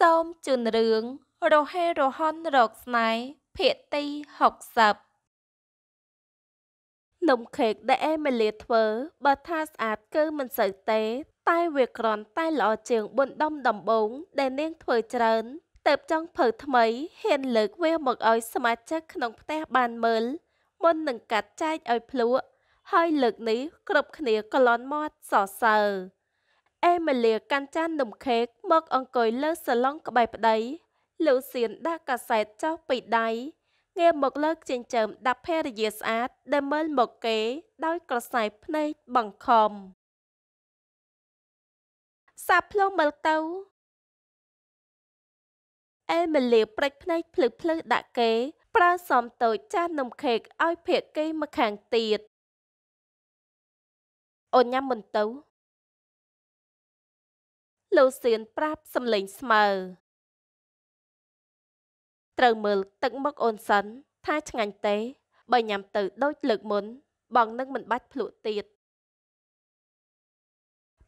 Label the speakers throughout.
Speaker 1: សូមជូនរឿង
Speaker 2: រហេរហនរកស្នេហ៍ភាគទី60នំខេកដែលអេមីលីធ្វើ បើថាស្អាតគឺមិនសូវទេ តែវាក្រាន់តែល្អជាងប៊ុនដុំដំបងដែលនាងធ្វើច្រើនតែបចង់ភៅថ្មីហ៊ានលើកវាមកឲ្យសមាជិកក្នុងផ្ទះបានមើល មុននឹងកាត់ចែកឲ្យភ្លក់ ហើយ លើកនេះគ្រប់គ្នាក្លន់មាត់សរសើរអេម៉ាលីកាន់ចាននំខេក មកអង្គុយលើសាឡុងក្បែរប្តីលូសៀនដាក់កាសែតចោលពីដៃងាកមកលើកចិញ្ចើមដាក់ភរិយាស្អាតដែលមើលមកគេដោយក្រសែភ្នែកបង្ខំសាប់ផ្លុំមើលទៅអេម៉ាលីព្រិចភ្នែកភ្លឹកភ្លឺដាក់គេប្រើសំតូចចាស់នំខេកឲ្យភៀកគេមកខាងទៀតអូនញ៉ាំមិនទៅ
Speaker 1: លោកសៀនប្រាប់សំលេងស្មើ
Speaker 2: ត្រូវមើលទឹកមុខអូនសិនថាឆ្ងាញ់ទេ បើញ៉ាំទៅដូចលើកមុន បងនឹងមិនបាច់ភ្លក់ទៀត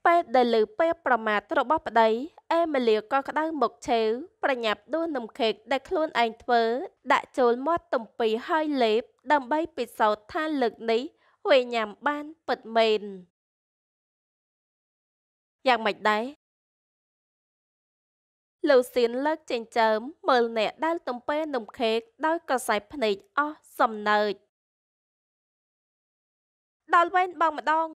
Speaker 2: ពេលដែលលើពេលប្រមាថរបស់ប្តីអេមីលីក៏ក្តៅមុខឆេវប្រញាប់ដួសនំខេក ដែលខ្លួនឯងធ្វើ ដាក់ចូលមាត់ទំពីហើយលេប ដើម្បីពិសោធន៍ថាលើកនេះវេញ៉ាំបានពិតមែនយ៉ាងម៉េចដែរលូស៊ីនលើកចិញ្ចើមមើលអ្នកដែលទំពេលនំខេក ដោយកសែភ្នែកអស់សំណើចដល់វែនបងម្ដង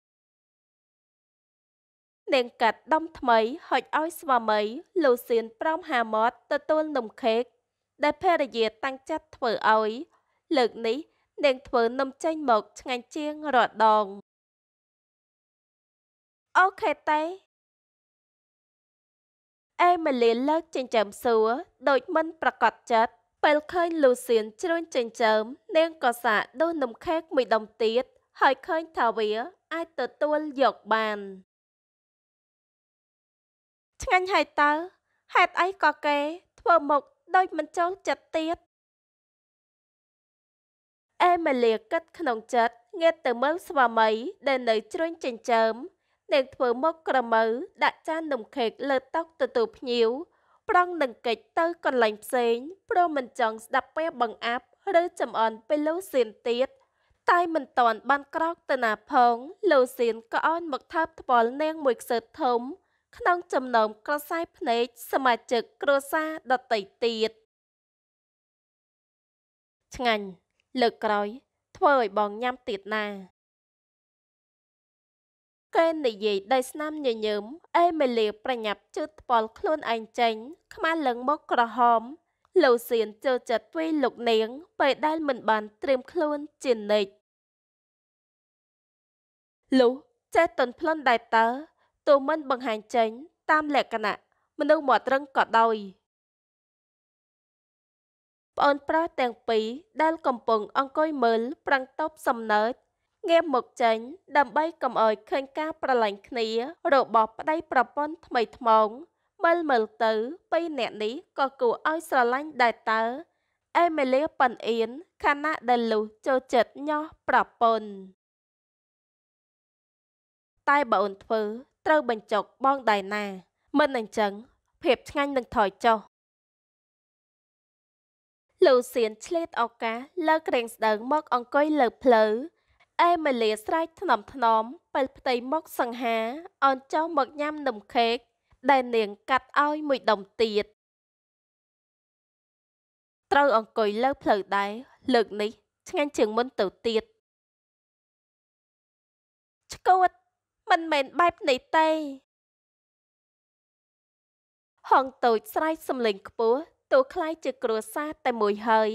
Speaker 2: នាងកាត់ដុំថ្មីហុចឲ្យស្វាមីលូស៊ីនព្រមហាមាត់ទទួលនំខេក ដែលភរិយាតាំងចិត្តធ្វើឲ្យ លើកនេះ នាងធ្វើនំចេញមក ឆ្ងាញ់ជាងរដងអូខេតេអេម៉ាលីនលើកចិញ្ចើមសួរដូចមិនប្រកបចិត្តពេលឃើញលូសៀនជ្រួញចិញ្ចើមនាងក៏សាកដូសនំខេកមួយដុំទៀត ហើយឃើញថាវា អាចទទួលយកបាន ឆ្ងាញ់ហើយតើហេតុអីក៏គេធ្វើមកដូចមិនចូលចិត្តទៀតអេម៉ាលីគិតក្នុងចិត្តងាកទៅមើលស្វាមី ដែលនៅជ្រួញចិញ្ចើមនាងធ្វើមុខក្រមៅដាក់ចាននំខេក លើតុទទួលភ្ញៀវប្រង់នឹងកិច្ចទៅកន្លែងផ្សេងព្រមមិនចង់ស្ដាប់ពេលបង្អាប់ឬចំអន់ពេលលូសៀនទៀតតែមិនតន់បានក្រោកទៅណាផង លូសៀនក៏អន់មកថាបថ្ពាល់នាង មួយខ្សឹបធំ ក្នុងចំណោមក្រសែភ្នែកសមាជិកគ្រួសារដតីទៀតឆ្ងាញ់លើកក្រោយ ធ្វើឲ្យបងញ៉ាំទៀតណាគេនិយាយដោយស្នាមញញឹមអេមីលីប្រញាប់ជឺតថ្ពាល់ខ្លួនឯងចេញ ខ្មាលឹងមកក្រហមលូសៀនជើចិត្តទ្វីលោកនាងពេលដែលមិនបានត្រៀមខ្លួនជានិច្ចលុះចេះតន់ប្លន់ដែរតើទូមិនបង្ហាញចេញ តាមលក្ខណៈមនុស្សមាត់រឹងក៏ដោយប្អូនប្រុសទាំងពីរដែលកំពុងអង្គុយមើល ប្រឹងតបសំណើចងាកមកចេញដើម្បីកុំឲ្យឃើញការប្រឡាញ់គ្នារបស់ប្តីប្រពន្ធថ្មីថ្មោងមើលមើលទៅពីរអ្នកនេះក៏គួរឲ្យស្រឡាញ់ដែរតើអេមីលីប៉ិនអៀនខណៈដែលលុះចូលចិត្តញោះប្រពន្ធតែបើអូនធ្វើត្រូវបញ្ចុកបងដៃណា មិនអញ្ចឹងភាពឆ្ងាញ់នឹងថយចុះលូសៀនឆ្លៀតឱកាសលើករៀងស្ដើងមកអង្គុយលើភ្លៅអេមីលីស្រែកថ្នមថ្នមពេលផ្ទៃមកសង្ហាអនចោះមកញ៉ាំនំខេក ដែលនាង កាត់ឲ្យមួយដុំទៀត ត្រូវអង្គុយលើផ្លូវដែរលើកនេះ ឆ្ងាញ់ជាងមុនទៅទៀ
Speaker 1: តឆ្កួតមិនមែនបែបនេះទេ
Speaker 2: ហងតូចស្រែកសំលេងខ្ពស់ទូខ្លាយជាគ្រួសារតែមួយហើយ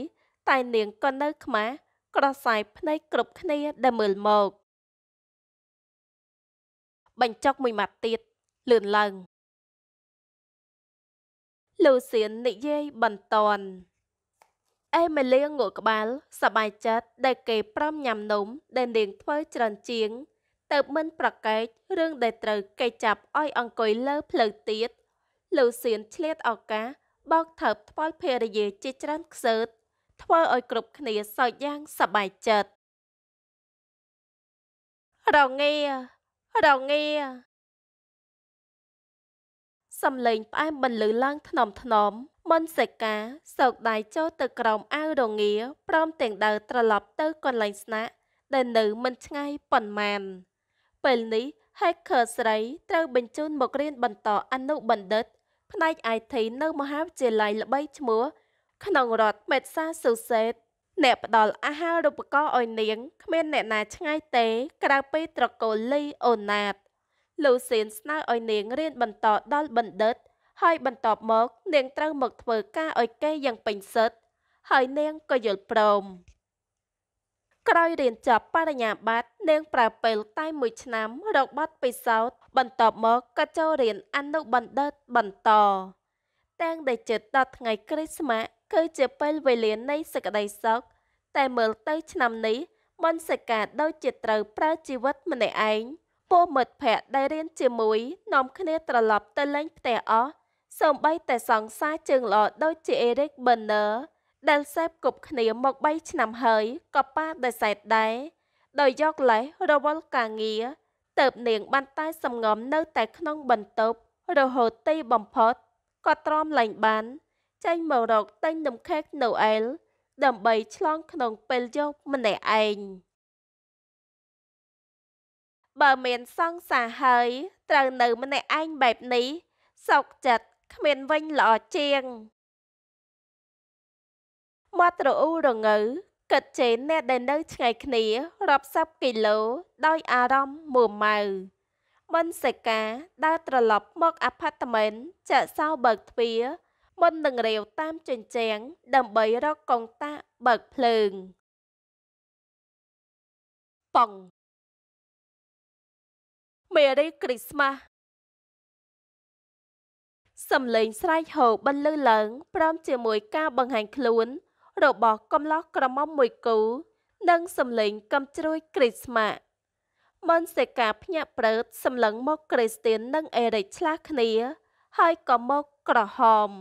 Speaker 2: តែនាងក៏នៅ ខ្មាស់ក្រសាយភ្នែកគ្រប់គ្នាដែលមើលមកបញ្ចុកមួយម៉ាត់ទៀតលឿនឡើង លូសៀននិយាយបន្តអេមីលីងក់ក្បាលសបាយចិត្តដែលគេ ប្រាំញ៉ាំនំដែលនាងធ្វើច្រើនជាងទៅមិន ប្រកែករឿងដែលត្រូវគេចាប់ឲ្យអង្គុយលើ ផ្លូវទៀតលូសៀនឆ្លៀតឱកាសបោកថើបថ្ពាល់ភេរយាជាច្រើនខ្សើតធ្វើឲ្យគ្រប់គ្នាសើចយ៉ាងសប្បាយចិត្តរងារងាសំឡេងផ្អែមបន្លឺឡើងថ្នមថ្នមមនសិកាសោកដៃចូលទៅក្រោមអាវរងាព្រមទាំងដើរត្រឡប់ទៅកន្លែងស្នាក់ដែលនៅ មិនឆ្ងាយប៉ុន្មាន ពេលនេះ hacker ស្រីត្រូវបញ្ជូនមករៀនបន្តអនុបណ្ឌិត ផ្នែក IT នៅមហាវិទ្យាល័យល្បីឈ្មោះក្នុងរដ្ឋមេត្សាស៊ូសេតអ្នកផ្ដល់អាហារូបករណ៍ឲ្យនាងគ្មានអ្នកណា ឆ្ងាយទេ ក្រៅពី ត្រកូលលីអូណាតលូស៊ីនស្នើឲ្យនាងរៀនបន្តដល់បណ្ឌិត ហើយបន្ទាប់មក នាងត្រូវមកធ្វើការឲ្យគេយ៉ាងពេញសិទ្ធហើយនាងក៏យល់ព្រម ក្រោយរៀនចប់បរិញ្ញាបត្រនាង ប្រើពេលតែមួយឆ្នាំរបត់ពិសោធន៍បន្ទាប់មកក៏ចូលរៀនអនុបណ្ឌិតបន្តតាំងដែលចិត្តដល់ថ្ងៃគ្រិស្តមាសគឺជាពេលវេលានៃសេចក្តីសុខតែមើលទៅឆ្នាំនេះមនសិកាដូចជាត្រូវប្រើជីវិតម្នាក់ឯងពោះមិត្តភ័ក្តិដែលរៀនជាមួយនាំគ្នាត្រឡប់ទៅលេងផ្ទះអស់សូម្បីតែសង្សារជើងល្អដូចជា Eric Banner ដែលសេពគប់គ្នាមក3ឆ្នាំហើយក៏ប៉ាដោយសេតដែរដោយយកលេះរវល់កាងារទៅបនាង បានតែសំងំនៅ តែក្នុងបន្ទប់ រហូតទីបំផុតក៏ទ្រាំលែងបានចេញមករកទិញនំខេកណូអែលដើម្បីឆ្លងក្នុង ពេលយប់ម្នាក់ឯងបើមានសង្សារហើយ ត្រូវនៅម្នាក់ឯងបែបនេះសោកចិត្តគ្មានវិញល្អជាងមាត់រអ៊ូរងើគិតចេញអ្នកដែលនៅឆ្ងាយគ្នារាប់សិបគីឡូដោយ អារម្មណ៍មួម៉ៅមិនសេកាដើរត្រឡប់មកអាផាតមិនចាក់សោបើកទ្វារមុននឹងរាវតាមជញ្ជាំងដើម្បីរកកងតាបើកភ្លើង
Speaker 1: ប៉ងមេរីគ្រីស្មាស់
Speaker 2: សំឡេងស្រែកហៅបន្លឺឡើងព្រមជាមួយការបង្ហាញខ្លួន របស់ កំឡោះក្រមុំមួយគូនិងសំឡេងកំជ្រួយគ្រីស្មាស់មនសេកាភ្ញាក់ព្រើតសម្លឹងមកគ្រីស្ទៀននិងអេរិកឆ្លាស់គ្នាហើយក៏មកក្រហម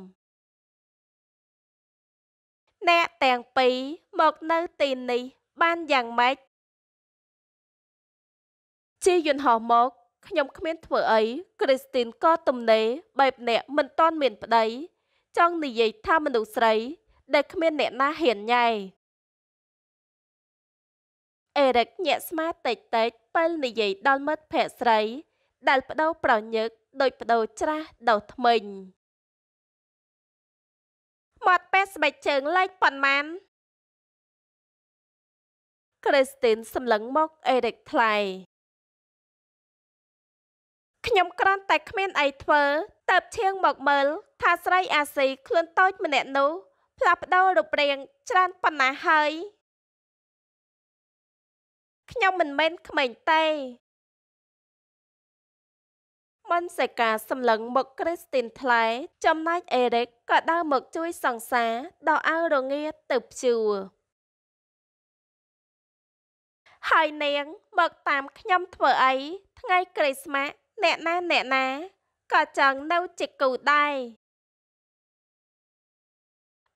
Speaker 2: អ្នកទាំងពីរមកនៅទីនេះបានយ៉ាងម៉េចជិះយន្តហោះមកខ្ញុំគ្មានធ្វើអីគ្រីស្ទីនក៏ទំនេរបែបអ្នកមិនតន់មានប្តី ចង់និយាយថាមនុស្សស្រីដែលគ្មានអ្នកណាហ៊ានញ៉ៃអេរិកញាក់ស្មាតិចតិចពេលនិយាយដល់មិត្តភក្តិស្រី ដែលបដូរប្រញឹកដោយបដូរច្រាស់ដោះថ្មិញ
Speaker 1: មាត់ពេស្បែកជើងលេចប៉ុន្មាន គ្រេស្ទ
Speaker 2: ីនសម្លឹងមកអេរិកថ្លៃខ្ញុំគ្រាន់តែគ្មានអីធ្វើតើបឈៀងមកមើល ថាស្រីអាស៊ីខ្លួនតូចម្នាក់នោះផ្លាស់ប្ដូររូបរាងច្រើនប៉ុណ្ណាហើយខ្ញុំមិនមែនក្មេងទេមិនសេកាសម្លឹងមកគ្រីស្ទីនថ្លែចំណែកអេរិកក៏ដើរមកជួយសង្សារដល់អាវរងាទៅព្យួរហើយនាងមកតាមខ្ញុំ ធ្វើអីថ្ងៃគ្រីស្មាស់អ្នកណាអ្នកណាក៏ចង់នៅជាគូដែរ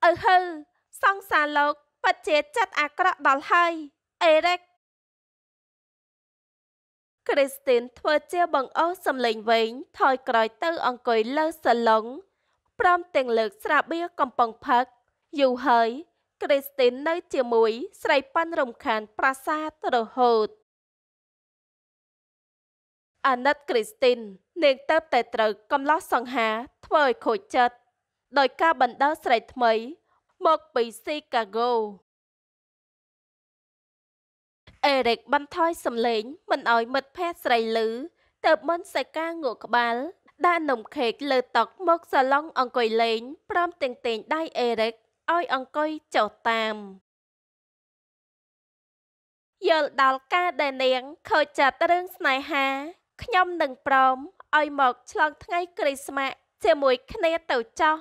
Speaker 2: អឺហឺសង្សារលោកពិតជាចិត្តអាក្រក់ដល់ហើយ អេរិកគ្រីស្ទីនធ្វើជាបង្អស់សម្លេងវែងថយក្រោយទៅ អង្គុយលើសាឡុងព្រមទាំងលើកស្រាបៀរកំប៉ុងផឹកយូរហើយ គ្រីស្ទីន នៅជាមួយ ស្រីប៉ាន់រំខាន ប្រាសាទរហូតអាណិតគ្រីស្ទីននាងទៅតែត្រូវកំឡោះសង្ហា ធ្វើឲ្យខូចចិត្តដោយការបណ្ដើស្រីថ្មីមកពីស៊ីកាហ្គោអេរិកបន្ថយសំឡេងមិនឲ្យមិត្តភ័ក្តិស្រីឮទៅមុនសេកាងក់ក្បាលដាក់នំ ខេកលើតុមកសាឡុងអង្គុយលេងព្រមទាំងតេងដៃអេរិកឲ្យអង្គុយចុះតាមយល់ដល់ការដែលនាងខូចចាត់រឿងស្នេហា ខ្ញុំនឹងព្រមឲ្យមក ឆ្លងថ្ងៃ គ្រីស្មាស់ជាមួយគ្នាទៅចោះ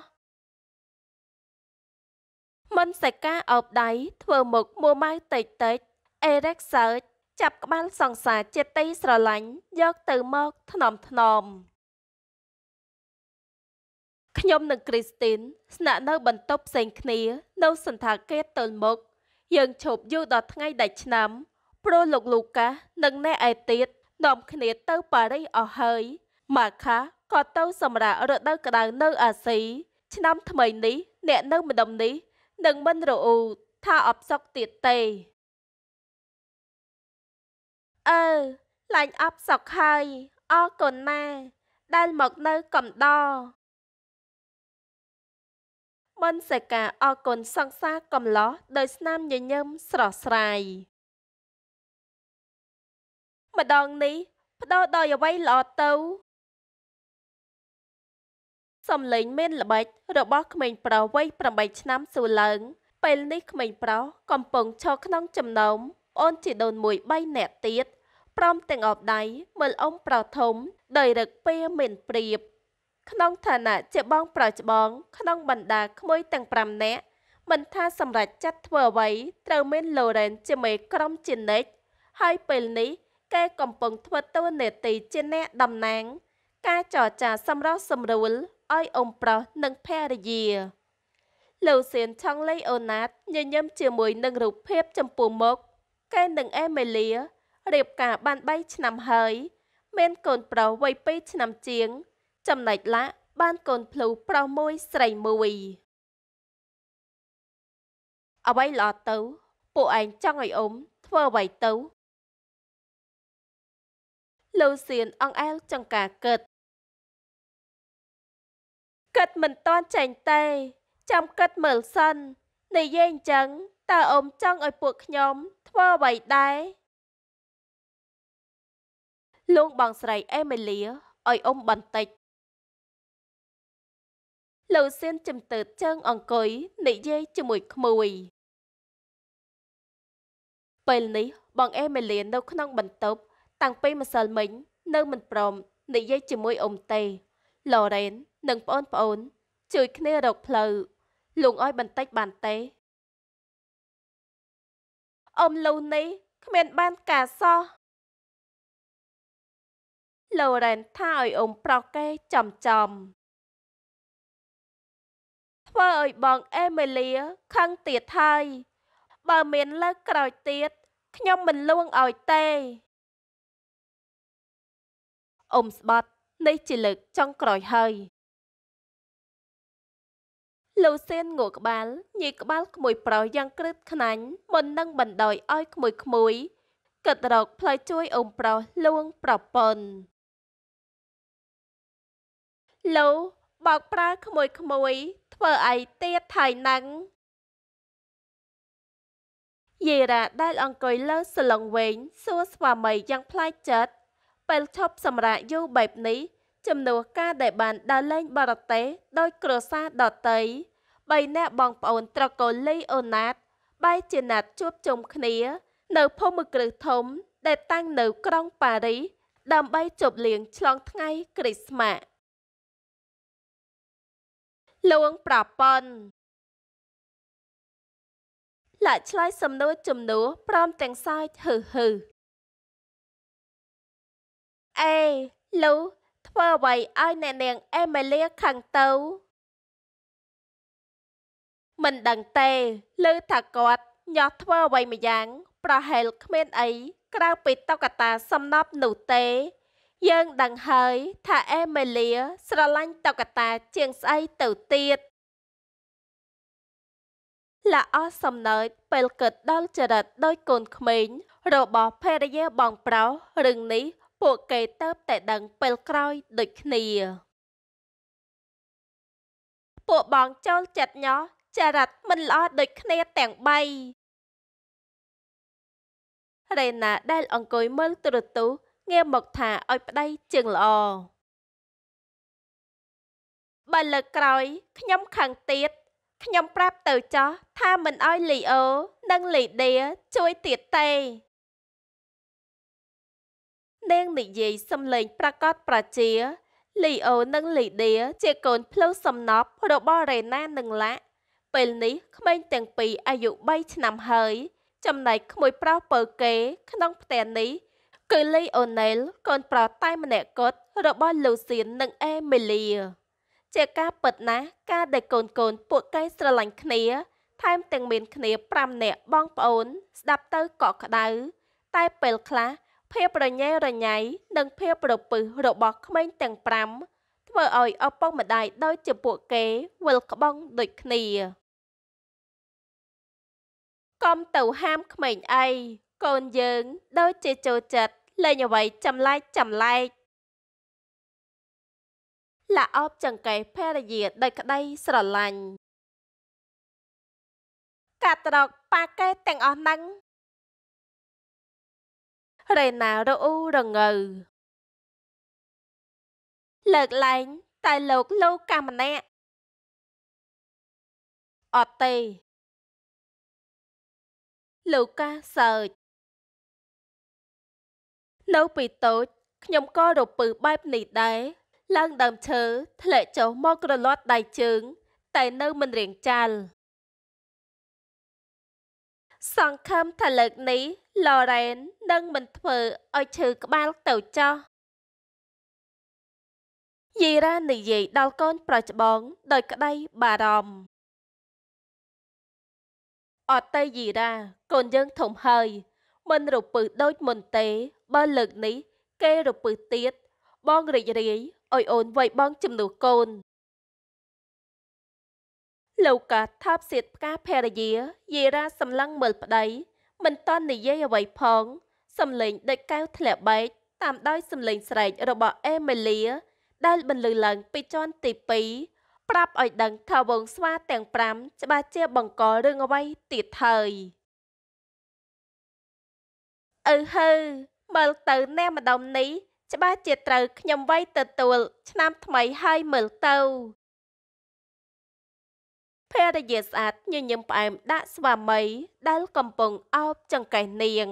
Speaker 2: មនសិកាអបដៃធ្វើមុខមួម៉ៅតិចតិច Eric Search ចាប់ក្បាលសង្សារជាទីស្រឡាញ់យកទៅមកថ្នមថ្នមខ្ញុំនិងគ្រីស្ទីនស្នាក់នៅបន្ទប់ផ្សេងគ្នា នៅសន្តាគារទល់មុខយើងឈប់យូរដល់ថ្ងៃដាច់ឆ្នាំព្រោះលោកលូកាសនិងអ្នកឯទៀតនាំគ្នាទៅប៉ារីសអស់ហើយម៉ាខាក៏ទៅសម្រាប់រដូវក្តៅនៅអាស៊ីឆ្នាំថ្មីនេះអ្នកនៅម្ដុំនេះនឹងមិនរអ៊ូថាអបសុកទៀតទេអើលែងអប់សក់ហើយអរគុណណា ដែលមកនៅកំដរមនសិកាអរគុណសង្សារកំឡោះដោយស្នាមញញឹមស្រស់ស្រាយម្ដងនេះបដោដោយអ្វីល្អទៅ សំលេងមាន ល្បិចរបស់ក្មេងប្រុសវ័យ8ឆ្នាំសួរឡើងពេលនេះក្មេងប្រុសកំពុងឈរក្នុងចំណោមអូនជីដូនមួយ3នាក់ទៀតព្រមទាំងអបដៃមើលអ៊ំប្រធមដោយរឹកពៀមានព្រៀប ក្នុងឋានៈជាបងប្រុសច្បងក្នុងបណ្ដាក្មួយទាំង5នាក់មិនថាសម្រាប់ចាត់ធ្វើអ្វីត្រូវមានឡូរ៉ែនជាមេក្រុមជានិច្ចហើយពេលនេះគេកំពុងធ្វើតួនាទីជាអ្នកតំណាង ការចរចាសម្រុះសម្រួលឲ្យអ៊ំប្រុសនិងភរិយាលោកសៀនឆង់លីអូណាតញញឹមជាមួយនឹងរូបភាពចំពោះមុខគេនិងអេមីលីរៀបការបាន3ឆ្នាំហើយ មាន កូនប្រុសវ័យ2ឆ្នាំជាង ចំណែកឡាក់បានកូនភ្លូប្រុសមួយស្រីមួយអ្វីល្អទៅ ពួកឯងចង់ឲ្យអ៊ំធ្វើអ្វីទ
Speaker 1: ៅលូសៀនអង្អែលចង្ការគិត
Speaker 2: គិតមិនតន់ចែងទេចាំគិតមើលសិននិយាយអញ្ចឹងតើអ៊ំចង់ឲ្យពួកខ្ញុំ ធ្វើអ្វីដែរលោកបងស្រីអេមីលីឲ្យអ៊ុំ
Speaker 1: បន្តិចលោកសៀនចំទើតជើងអង្គុយ
Speaker 2: និយាយជាមួយក្មួយពេលនេះបងអេមីលីនៅ ក្នុង បន្ទប់ តាំងពីម្សិលមិញនៅ មិនព្រមនិយាយជាមួយអ៊ុំទេឡូរ៉េននិងបងប្អូនជួយគ្នារកផ្លូវលងឲ្យបន្តិចបានទេអ៊ុំលូនេះគ្មាន
Speaker 1: បានការសោះឡូរ៉ែនថាឲ្យអ៊ំប្
Speaker 2: រុសគេចំចំធ្វើឲ្យបងអេមីលីខឹងទៀតហើយបើមានលើកក្រោយទៀតខ្ញុំមិនលួងឲ្យទេអ៊ំស្បត់នេះជាលើកចុងក្រោយហើយលូសៀនងក់ក្បាលញីក្បាលក្មួយប្រុសយ៉ាងក្រឹតខ្នាញ់មុននឹងបណ្ដោយឲ្យក្មួយក្មួយគិតរកផ្លូវជួយអ៊ំប្រុសលួង ប្រពន្ធលូបោកប្រើក្មួយក្មួយធ្វើអីទៀតហើយនឹងយេរ៉ាដែល អង្គុយលើសឡុងវែងសួរស្វាមីយ៉ាងផ្លាយចិត្តពេលឈប់សម្រាកយូរបែបនេះជំនួសការ ដែលបានដើរលេងបរទេសដោយគ្រួសារដតីបីអ្នកបងប្អូនត្រកូលលីអូណាតបែរជាណាត់ជួបជុំគ្នា នៅភូមិគ្រឹះធំ ដែលតាំងនៅក្រុងប៉ារីសដើម្បីជប់លៀងឆ្លងថ្ងៃគ្រីស្មាស់លួងប្រពន្ធ
Speaker 1: លាក់ឆ្លើយសំណួរជំនួសព្រមទាំងសើចហឺហឺអេលូធ្វើអ្វ
Speaker 2: ីឲ្យអ្នកនាងអេមីលីខាងទៅ មិនដឹងទេឮថាគាត់ញាស់ធ្វើអ្វីម្យ៉ាង ប្រហែលគ្មានអី ក្រៅពីតុក្កតាសំណប់នោះទេយើងដឹងហើយ ថាអេមីលីស្រឡាញ់តុក្កតា ជាងស្អីទៅទៀតលាអស់សំណើចពេលកើតដល់ចរិតដោយកូនក្មេងរបស់ភរិយាបងប្រុសរឿងនេះ ពួកគេទៅតែដឹង ពេលក្រោយដូចគ្នា ពួកបងចូលចិត្តញោចរិតមិនល្អដូចគ្នាទាំង3រេណាដែល អង្គុយមើលទូរទស្សន៍ងារមកថាឲ្យប្តីជើងល្អបើលើកក្រោយ ខ្ញុំខឹងទៀតខ្ញុំប្រាប់ទៅចោះ ថាមិនឲ្យលីអូ និងលីដេជួយទៀតទេនាងនិយាយសំឡេងប្រកាសប្រជាលីអូ និង លីដេជាកូនភ្លៅសំណប់របស់រេណានិងឡាក់ពេលនេះក្មេងទាំងពីរអាយុ3ឆ្នាំហើយ ចំណែកក្មួយប្រុសពើគេក្នុងផ្ទះនេះគឺលីអូណែលកូន ប្រុសតែម្នាក់គត់របស់លូស៊ីននិងអេមីលីជាការពិតណាស់ការដែលកូនកូនពួកគេស្រឡាញ់គ្នាថែមទាំងមានគ្នា5នាក់បងប្អូនស្ដាប់ទៅកក់ក្ដៅតែពេលខ្លះភាពរញ៉េរញ៉ៃនិងភាពប្រពឹសរបស់ក្មេងទាំង5ធ្វើឲ្យឪពុកម្ដាយដូចជាពួកគេវិលក្បងដូចគ្នាកុំទៅហាមក្មេងអីកូនយើងដូចជាចូលចិត្តលេងអ្វីចំឡែកចំឡែកលាអប ចង្កេះភរិយាដោយក្តី ស្រឡាញ់
Speaker 1: កាត្រកប៉ាកេទាំងអស់ហ្នឹងរេណារអ៊ូរងើលើកឡើងតែលោកលូកាម្នាក់អត់ទេលូកាសើច
Speaker 2: នៅពីតូចខ្ញុំក៏រពើបែបនេះដែរឡើងដើមឈើធ្លាក់ចុះមកក្រឡាត់ដៃជើង តែនៅមិនរៀងចាល់សង្ឃឹមថាលើកនេះឡរ៉ែននឹងមិនធ្វើឲ្យឈឺក្បាលទៅចោះយីរ៉ានិយាយដល់កូនប្រុសច្បង ដោយក្តីបារម្ភអត់ទៅយីរ៉ាកូនយើងធំហើយមិនរពឹសដូចមុនទេបើលើកនេះ គេរពឹសទៀតបងរីករាយអុយអូនវ័យបងជំនួសកូន លោកកាថាបសៀតផ្កាភរិយាយេរ៉ាសម្លឹងមើលប្តី មិនតន់និយាយអ្វីផងសំឡេងដេចកែវធ្លាក់បែកតាមដោយសំឡេងស្រែករបស់អេមីលីដែលបន្លឺឡើង ពីជាន់ទី2ប្រាប់ឲ្យដឹងថាវងស្វាទាំង5ច្បាស់ជាបង្ករឿងអ្វីទៀតហើយអឺហើមើលទៅអ្នកម្ដុំនេះ ច្បាស់ជាត្រូវខ្ញុំវ័យទទួលឆ្នាំថ្មីហើយមើលទៅភរិយាស្អាតញញឹមផ្អែមដាក់ស្វាមីដែលកំពុងអោបចង្កេះនាង